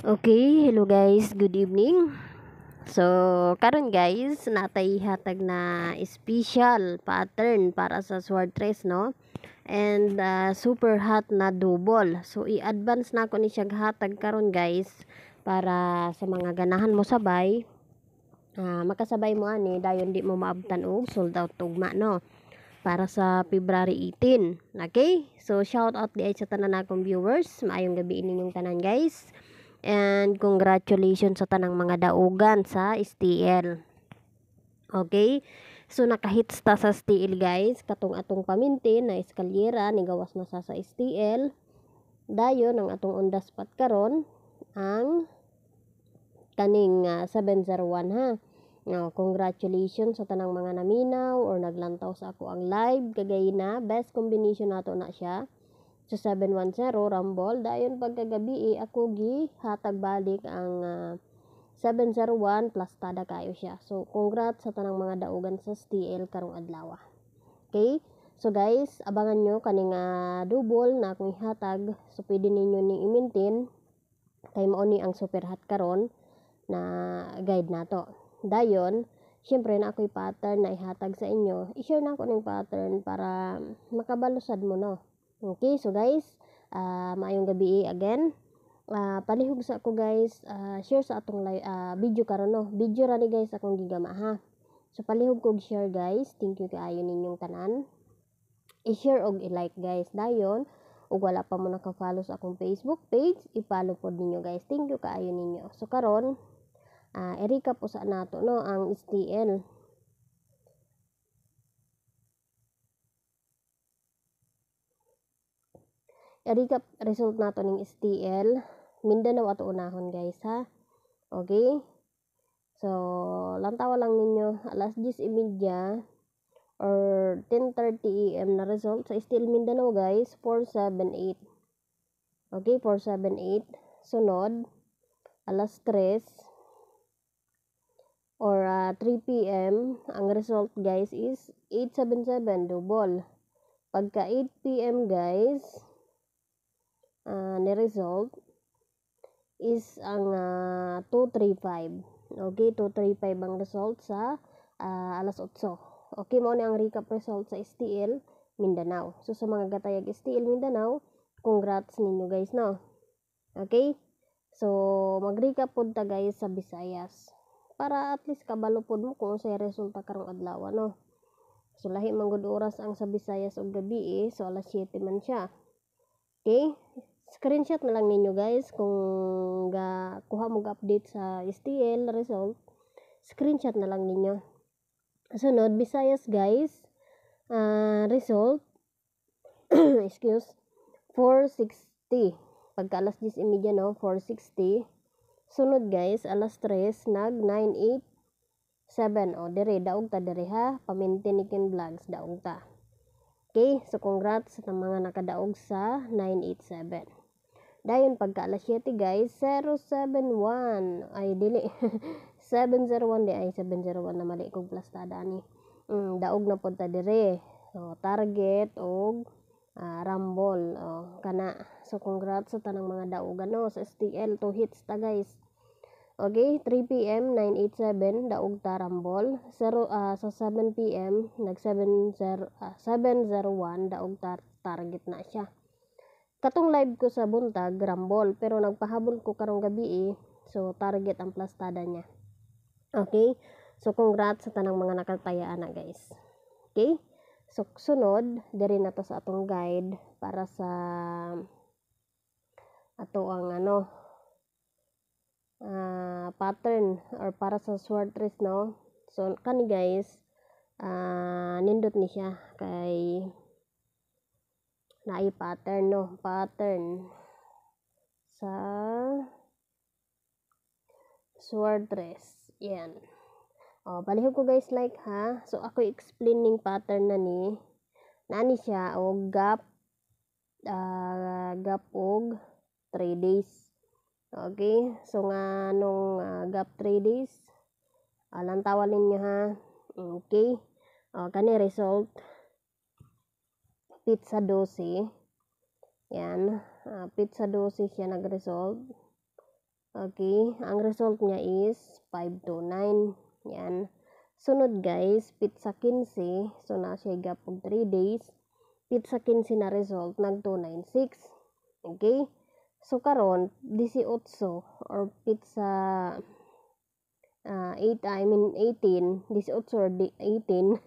Okay, hello guys, good evening. So, karon guys, natay hatag na special pattern para sa sword dress, no? And uh, super hot na double. So, i-advance na ako ni siya hatag karon guys para sa mga ganahan mo sabay. Uh, makasabay mo ani dayon di mo maabtan og sold out tugma, no? para sa February 18. Okay? So, shout out di sa tanan akong viewers. Maayong gabi inyong tanan, guys. And congratulations sa tanang mga daugan sa STL. Okay? So nakahits ta sa STL guys. Katong atong paminti na eskalyera ni gawas na sa sa STL. Dayon ang atong undas pat karon ang kaning uh, 701 ha. Now, congratulations sa tanang mga naminaw or naglantaw sa ako ang live kagay na best combination nato na siya sa 710 Rambol dayon pagkagabi eh, ako gi hatag balik ang uh, ah, 701 plus tada kayo siya so congrats sa tanang mga daugan sa STL karong adlaw ah. okay so guys abangan nyo kaning uh, double na akong hatag so pwede ninyo ni imintin kay mao ni ang super hot karon na guide nato dayon syempre na ako'y pattern na ihatag sa inyo i-share na ako ng pattern para makabalusad mo no Okay, so guys, uh, maayong gabi again. Uh, palihog sa ako guys, uh, share sa atong live, uh, video karon no. Video ra ni guys akong gigama ha. So palihog kog share guys. Thank you kaayo ninyong tanan. I-share og i-like guys dayon ug wala pa mo naka-follow sa akong Facebook page, i-follow pod ninyo guys. Thank you kaayo ninyo. So karon, uh, i-recap usa nato no ang STL. i-recap result nato ning STL Mindanao ato unahon guys ha okay so lantawa lang ninyo alas 10:30 or 10:30 am na result sa STL Mindanao guys 478 okay 478 sunod alas 3 or uh, 3 p.m. ang result guys is 877 double pagka 8 p.m. guys uh, ah, ni result is ang uh, ah, 235. Okay, 235 ang result sa uh, alas 8. Okay, mo ni ang recap result sa STL Mindanao. So sa mga gatayag STL Mindanao, congrats ninyo guys no. Okay? So mag-recap pod ta guys sa Visayas para at least kabalo pod mo kung sa resulta karong adlaw no. So lahi man oras ang sa Visayas og gabi eh. so alas 7 man siya. Okay? screenshot na lang ninyo guys kung ga kuha mo update sa STL result screenshot na lang ninyo sunod Visayas guys uh, result excuse 460 pagka alas 10:30 e no 460 sunod guys alas 3 nag 987 7 o dire daog ta dire ha pamintin ni vlogs daog ta okay so congrats sa mga nakadaog sa 987 dayon pagka alas 7 guys 071 ay dili 701 di ay 701 na mali kog plastada ni mm, daog na punta dire so target og uh, rambol oh, kana so congrats sa tanang mga daog ano sa STL 2 hits ta guys Okay, 3 p.m. 987 daog ta rambol. Zero, uh, sa 7 p.m. nag 701 uh, ah, daog ta target na siya. Katong live ko sa buntag, rambol, pero nagpahabol ko karong gabi eh. So, target ang plastada niya. Okay? So, congrats sa tanang mga nakaltayaan na guys. Okay? So, sunod, diri na to sa atong guide para sa ato ang ano uh, pattern or para sa sword race no. So, kani guys, uh, nindot ni siya kay na ay pattern no pattern sa dress yan oh palihog ko guys like ha so ako explaining pattern na ni nani siya o gap uh, gap og 3 days okay so nga nung uh, gap 3 days alang ah, tawalin niya ha okay oh kani result pizza 12. Yan. Uh, pizza 12 siya nag-resolve. Okay. Ang result niya is 529. Yan. Sunod guys, pizza 15. So, na siya gapog 3 days. Pizza 15 na result, nag 296. Okay. So, karon 18 or pizza uh, ah, 8, I mean 18, 18 or 18.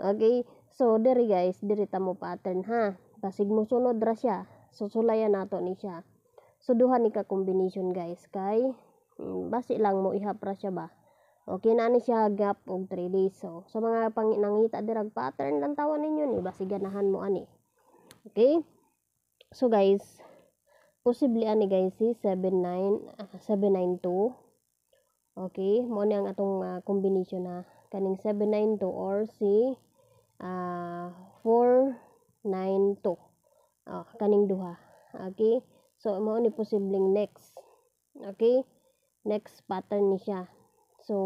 okay, So diri guys, diri ta mo pattern ha. Basig mo sunod ra siya. Susulayan nato ni siya. So duha ni ka combination guys kay mm, basi lang mo ihap ra siya ba. Okay na ni siya gap og 3 days. So sa mga panginangita dirag pattern lang tawon ninyo ni basi ganahan mo ani. Okay? So guys, posible ani guys si 79 792. Ah, okay, mo ni ang atong uh, combination na ah, kaning 792 or si uh, 492 uh, kaning duha okay so mao ni posibleng next okay next pattern ni siya so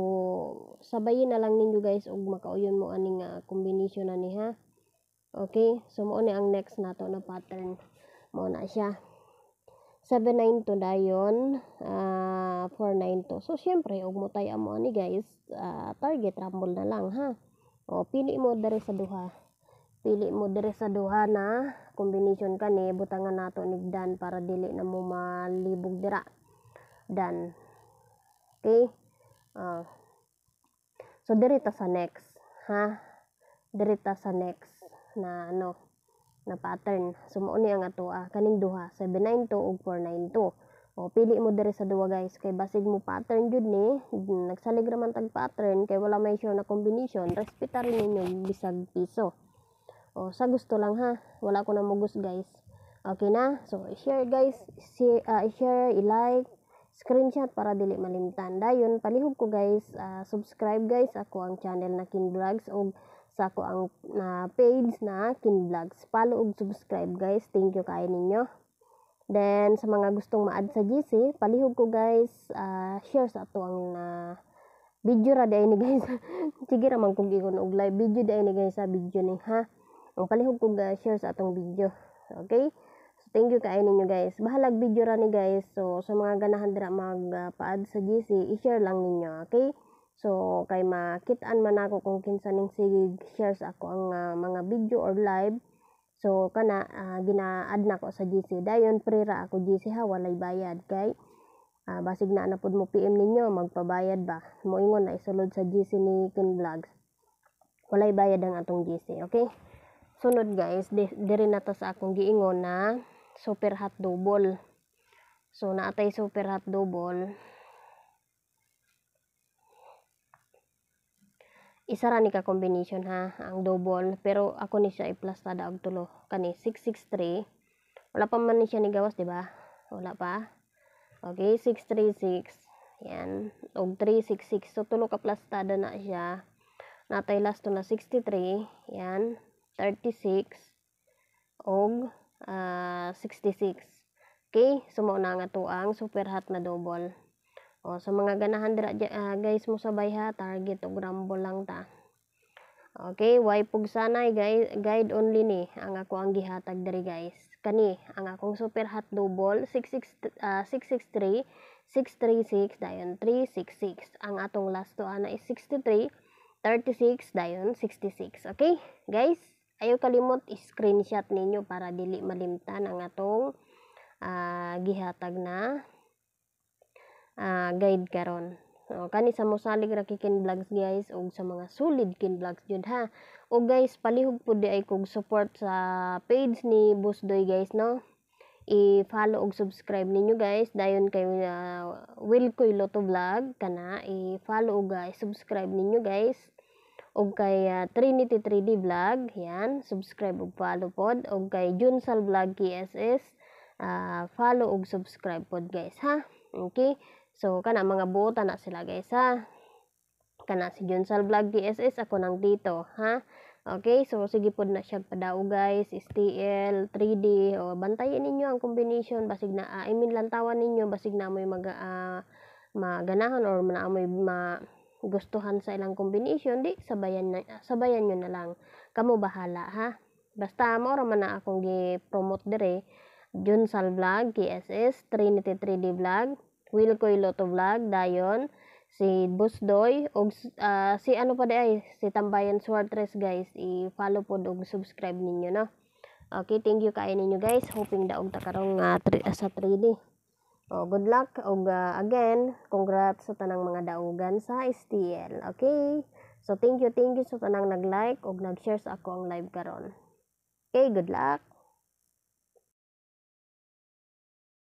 sabayin na lang ninyo guys og makauyon mo aning uh, combination ani ha okay so mao ni ang next nato na pattern mao na siya 792 9 to dayon uh, 492 so syempre og mo tay amo ani guys uh, target rumble na lang ha o pili mo dere sa duha pili mo dere sa duha na combination ka ni butangan nato nigdan para dili na mo malibog dira dan okay uh, so dere ta sa next ha dere ta sa next na ano na pattern so mao ni ang atoa kaning duha 792 ug 492 o, pili mo diri sa duwa guys. Kay basig mo pattern jud ni, eh. nagsalig ra man tag pattern kay wala may sure na combination, respeta rin ninyo bisag piso. O, sa gusto lang ha. Wala ko na mugos guys. Okay na? So, share guys, ah, share, uh, share i-like, screenshot para dili malimtan. Dayon, palihog ko guys, uh, subscribe guys ako ang channel na King o sa ako ang na uh, page na King Follow ug subscribe guys. Thank you kay ninyo. Then, sa mga gustong ma-add sa GC, palihog ko guys, uh, share sa ato ang na uh, video ra dai ni guys. Sige ra man kung ingon og live video dai ni guys sa video ni ha. Ang palihog ko guys, share sa atong video. Okay? So, thank you kaayo ninyo guys. Bahalag video ra ni guys. So, sa mga ganahan dira magpa-add ah, uh, sa GC, i-share lang ninyo. Okay? So, kay makitaan man ako kung kinsa ning sige share sa ako ang uh, mga video or live So kana uh, gina-add na ko sa GC dayon free ra ako GC ha walay bayad kay uh, basig na na pud mo PM ninyo magpabayad ba moingon na isulod sa GC ni Kin Vlogs. Walay bayad ang atong GC, okay? Sunod guys, di, na to sa akong giingon na super hot double. So naatay super hot double isa ra ni ka combination ha ang double pero ako ni siya i-plus tada og tulo kani 663 wala pa man ni siya ni gawas di ba wala pa okay 636 yan og 366 so tulo ka plus tada na siya natay last na 63 yan 36 og uh, ah, 66 okay so mao na nga to ang super hot na double o, oh, sa mga ganahan dira uh, guys mo sabay ha, target o grumble lang ta. Okay, why pug sanay eh, guys, guide only ni ang ako ang gihatag diri guys. Kani ang akong super hot double 66 uh, 663 636 dayon 366. Ang atong last to ana is 63 36 dayon 66. Okay, guys, ayo kalimot screenshot ninyo para dili malimtan ang atong uh, gihatag na uh, guide karon o, kani sa mosalig ra kikin vlogs guys ug sa mga solid kin vlogs jud ha. O guys, palihog pud di ay kog support sa page ni Boss Doy guys no. I-follow ug subscribe ninyo guys dayon kay uh, Will Koy Loto Vlog kana i-follow ug guys, ah, subscribe ninyo guys. ug kay uh, Trinity 3D Vlog, yan, subscribe ug follow pod. ug kay Junsal Vlog KSS, uh, follow ug subscribe pod guys ha. Okay? So, kana mga buta na sila guys ha. Kana si Junsal Vlog DSS ako nang dito ha. Okay, so sige pod na siya padao guys, STL, 3D o bantayan ninyo ang combination basig na uh, I mean lantawan ninyo basig na moy mag uh, maganahan or manaamoy ma gustuhan sa ilang combination di sabayan na, ah, sabayan nyo na lang kamo bahala ha basta mo ra man na akong gi-promote dire Junsal Vlog, KSS, Trinity 3D Vlog, Will Wilcoy Loto Vlog, dayon, si Busdoy, og, uh, si ano pa ay, si Tambayan Suartres guys, i-follow po og subscribe ninyo, no? Okay, thank you kayo ninyo guys. Hoping daog ta karong uh, sa 3D. Oh, good luck og uh, again, congrats sa tanang mga daogan sa STL. Okay? So thank you, thank you sa tanang nag-like og nag-share sa ako ang live karon. Okay, good luck.